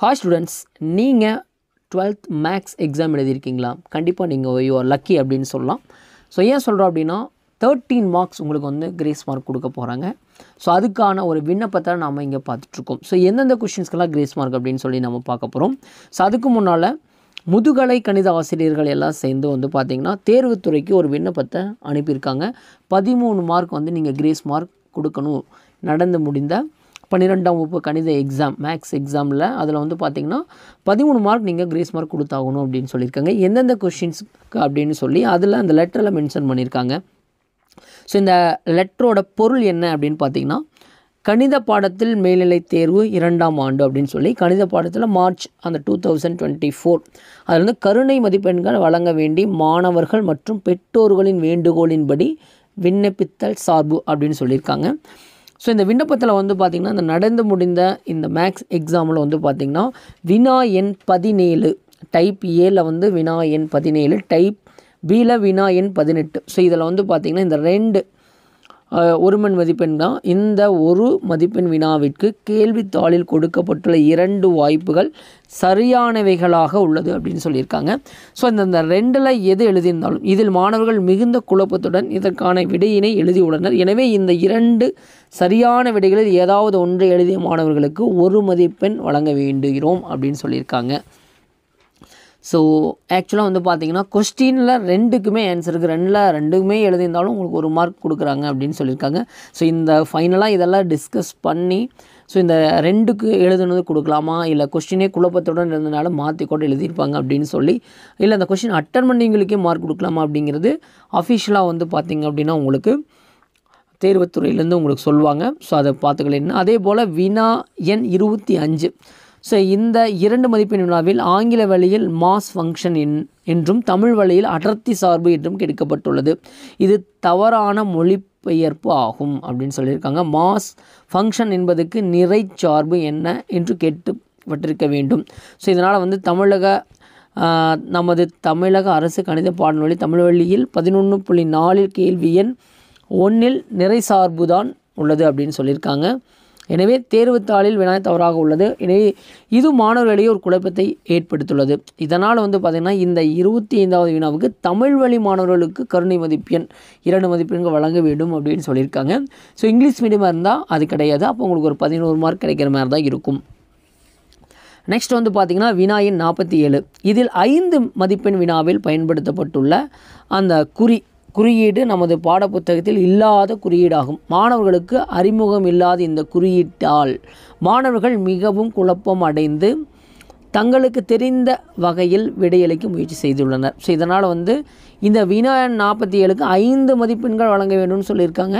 hi students நீங்கள் twelfth maths exam எழுதியிருக்கீங்களா கண்டிப்பாக நீங்கள் யூ லக்கி அப்படின்னு சொல்லலாம் ஸோ ஏன் சொல்கிறோம் அப்படின்னா தேர்ட்டீன் மார்க்ஸ் உங்களுக்கு வந்து கிரேஸ் மார்க் கொடுக்க போகிறாங்க ஸோ அதுக்கான ஒரு விண்ணப்பத்தை நாம் இங்கே பார்த்துட்ருக்கோம் ஸோ எந்தெந்த கொஷின்ஸ்க்கெல்லாம் கிரேஸ் மார்க் அப்படின்னு சொல்லி நம்ம பார்க்க போகிறோம் ஸோ அதுக்கு முன்னால் முதுகலை கணித ஆசிரியர்கள் எல்லாம் சேர்ந்து வந்து பார்த்திங்கன்னா தேர்வுத்துறைக்கு ஒரு விண்ணப்பத்தை அனுப்பியிருக்காங்க பதிமூணு மார்க் வந்து நீங்கள் கிரேஸ் மார்க் கொடுக்கணும் நடந்து முடிந்த பன்னிரெண்டாம் வகுப்பு கணித எக்ஸாம் மேக்ஸ் எக்ஸாமில் அதில் வந்து பார்த்திங்கன்னா பதிமூணு மார்க் நீங்கள் கிரேஸ் மார்க் கொடுத்தாகணும் அப்படின்னு சொல்லியிருக்காங்க எந்தெந்த கொஷின்ஸ்க்கு அப்படின்னு சொல்லி அதில் அந்த லெட்டரில் மென்ஷன் பண்ணியிருக்காங்க ஸோ இந்த லெட்டரோட பொருள் என்ன அப்படின்னு பார்த்தீங்கன்னா கணித பாடத்தில் மேல்நிலை தேர்வு இரண்டாம் ஆண்டு அப்படின்னு சொல்லி கணித பாடத்தில் மார்ச் அந்த டூ தௌசண்ட் டுவெண்ட்டி ஃபோர் அதில் வந்து கருணை மதிப்பெண்கள் வழங்க வேண்டி மாணவர்கள் மற்றும் பெற்றோர்களின் வேண்டுகோளின்படி விண்ணப்பித்தல் சார்பு அப்படின்னு சொல்லியிருக்காங்க ஸோ இந்த விண்ணப்பத்தில் வந்து பார்த்திங்கன்னா இந்த நடந்து முடிந்த இந்த மேக்ஸ் எக்ஸாமில் வந்து பார்த்திங்கன்னா வினா எண் பதினேழு டைப் ஏல வந்து வினா எண் பதினேழு டைப் பியில் வினா எண் பதினெட்டு ஸோ இதில் வந்து பார்த்திங்கன்னா இந்த ரெண்டு ஒரு மதிப்பெண் தான் இந்த ஒரு மதிப்பெண் வினாவிற்கு கேள்வித்தாளில் கொடுக்கப்பட்டுள்ள இரண்டு வாய்ப்புகள் சரியானவைகளாக உள்ளது அப்படின்னு சொல்லியிருக்காங்க ஸோ இந்த அந்த ரெண்டில் எது எழுதியிருந்தாலும் இதில் மாணவர்கள் மிகுந்த குழப்பத்துடன் இதற்கான விடையினை எழுதியுள்ளனர் எனவே இந்த இரண்டு சரியான விடைகளில் ஏதாவது ஒன்றை எழுதிய மாணவர்களுக்கு ஒரு மதிப்பெண் வழங்க வேண்டுகிறோம் அப்படின்னு சொல்லியிருக்காங்க ஸோ ஆக்சுவலாக வந்து பார்த்தீங்கன்னா கொஸ்டினில் ரெண்டுக்குமே ஆன்சர் இருக்குது ரெண்டில் ரெண்டுக்குமே எழுதியிருந்தாலும் உங்களுக்கு ஒரு மார்க் கொடுக்குறாங்க அப்படின்னு சொல்லியிருக்காங்க ஸோ இந்த ஃபைனலாக இதெல்லாம் டிஸ்கஸ் பண்ணி ஸோ இந்த ரெண்டுக்கு எழுதுனது கொடுக்கலாமா இல்லை கொஸ்டினே குழப்பத்துடன் இருந்ததுனால மாற்றி கூட எழுதியிருப்பாங்க அப்படின்னு சொல்லி இல்லை அந்த கொஸ்டின் அட்டன் பண்ணிங்களுக்கே மார்க் கொடுக்கலாமா அப்படிங்கிறது அஃபிஷியலாக வந்து பார்த்திங்க அப்படின்னா உங்களுக்கு தேர்வுத்துறையிலேருந்து உங்களுக்கு சொல்லுவாங்க ஸோ அதை பார்த்துக்கலாம் அதே போல் வினா எண் இருபத்தி அஞ்சு ஸோ இந்த இரண்டு மதிப்பெண் வினாவில் ஆங்கில வழியில் மாஸ் ஃபங்க்ஷன் என் என்றும் தமிழ் வழியில் அடர்த்தி சார்பு என்றும் கெடுக்கப்பட்டுள்ளது இது தவறான மொழிபெயர்ப்பு ஆகும் அப்படின்னு சொல்லியிருக்காங்க மாஸ் ஃபங்க்ஷன் என்பதுக்கு நிறை சார்பு என்ன என்று கேட்டுப்பட்டிருக்க வேண்டும் ஸோ இதனால் வந்து தமிழக நமது தமிழக அரசு கணித பாடநூலி தமிழ் வழியில் பதினொன்று புள்ளி நாலில் கேள்வி எண் ஒன்றில் நிறை சார்பு தான் உள்ளது அப்படின்னு சொல்லியிருக்காங்க எனவே தேர்வுத்தாளில் வினா தவறாக உள்ளது எனவே இது மாணவர்களிடையே ஒரு குழப்பத்தை ஏற்படுத்துள்ளது இதனால் வந்து பார்த்திங்கன்னா இந்த இருபத்தி ஐந்தாவது வினாவுக்கு தமிழ் வழி மாணவர்களுக்கு கருணை மதிப்பெண் இரண்டு மதிப்பெண்கள் வழங்க வேண்டும் அப்படின்னு சொல்லியிருக்காங்க ஸோ இங்கிலீஷ் மீடியமாக இருந்தால் அது கிடையாது அப்போ உங்களுக்கு ஒரு பதினோரு மார்க் கிடைக்கிற மாதிரி தான் இருக்கும் நெக்ஸ்ட் வந்து பார்த்திங்கன்னா வினாயின் நாற்பத்தி ஏழு இதில் ஐந்து மதிப்பெண் வினாவில் பயன்படுத்தப்பட்டுள்ள அந்த குறி குறியீடு நமது பாடப்புத்தகத்தில் இல்லாத குறியீடாகும் மாணவர்களுக்கு அறிமுகம் இல்லாத இந்த குறியீட்டால் மாணவர்கள் மிகவும் குழப்பம் அடைந்து தங்களுக்கு தெரிந்த வகையில் விடையளிக்க முயற்சி செய்துள்ளனர் ஸோ இதனால் வந்து இந்த வினா நாற்பத்தி ஏழுக்கு ஐந்து மதிப்பெண்கள் வழங்க வேண்டும்னு சொல்லியிருக்காங்க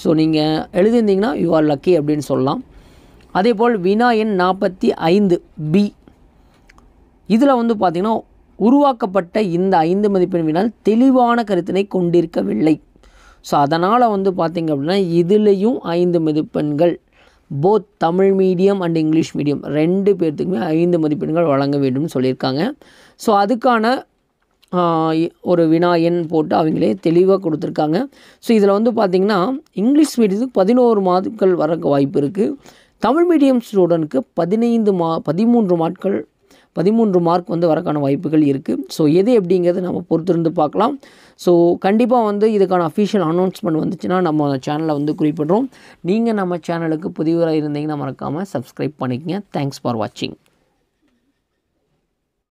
ஸோ நீங்கள் எழுதியிருந்தீங்கன்னா யூ ஆர் லக்கி அப்படின்னு சொல்லலாம் அதே போல் வினா எண் நாற்பத்தி ஐந்து பி இதில் வந்து பார்த்திங்கன்னா உருவாக்கப்பட்ட இந்த ஐந்து மதிப்பெண் வினால் தெளிவான கருத்தினை கொண்டிருக்கவில்லை ஸோ அதனால் வந்து பார்த்திங்க அப்படின்னா இதுலேயும் ஐந்து மதிப்பெண்கள் both Tamil medium and English medium ரெண்டு பேர்த்துக்குமே ஐந்து மதிப்பெண்கள் வழங்க வேண்டும்னு சொல்லியிருக்காங்க ஸோ அதுக்கான ஒரு வினா எண் போட்டு அவங்களே தெளிவாக கொடுத்துருக்காங்க ஸோ இதில் வந்து பார்த்திங்கன்னா இங்கிலீஷ் மீடியத்துக்கு பதினோரு மாதங்கள் வரக்கு வாய்ப்பு இருக்குது தமிழ் மீடியம் ஸ்டூடெண்ட்க்கு பதினைந்து மா பதிமூன்று மாட்கள் பதிமூன்று மார்க் வந்து வரக்கான வாய்ப்புகள் இருக்குது ஸோ எது எப்படிங்கிறது நம்ம பொறுத்திருந்து பார்க்கலாம் ஸோ கண்டிப்பாக வந்து இதுக்கான அஃபீஷியல் அனௌன்ஸ்மெண்ட் வந்துச்சுன்னா நம்ம சேனலை வந்து குறிப்பிடுறோம் நீங்கள் நம்ம சேனலுக்கு புதியவராக இருந்தீங்கன்னா மறக்காமல் சப்ஸ்கிரைப் பண்ணிக்கங்க தேங்க்ஸ் ஃபார் வாட்சிங்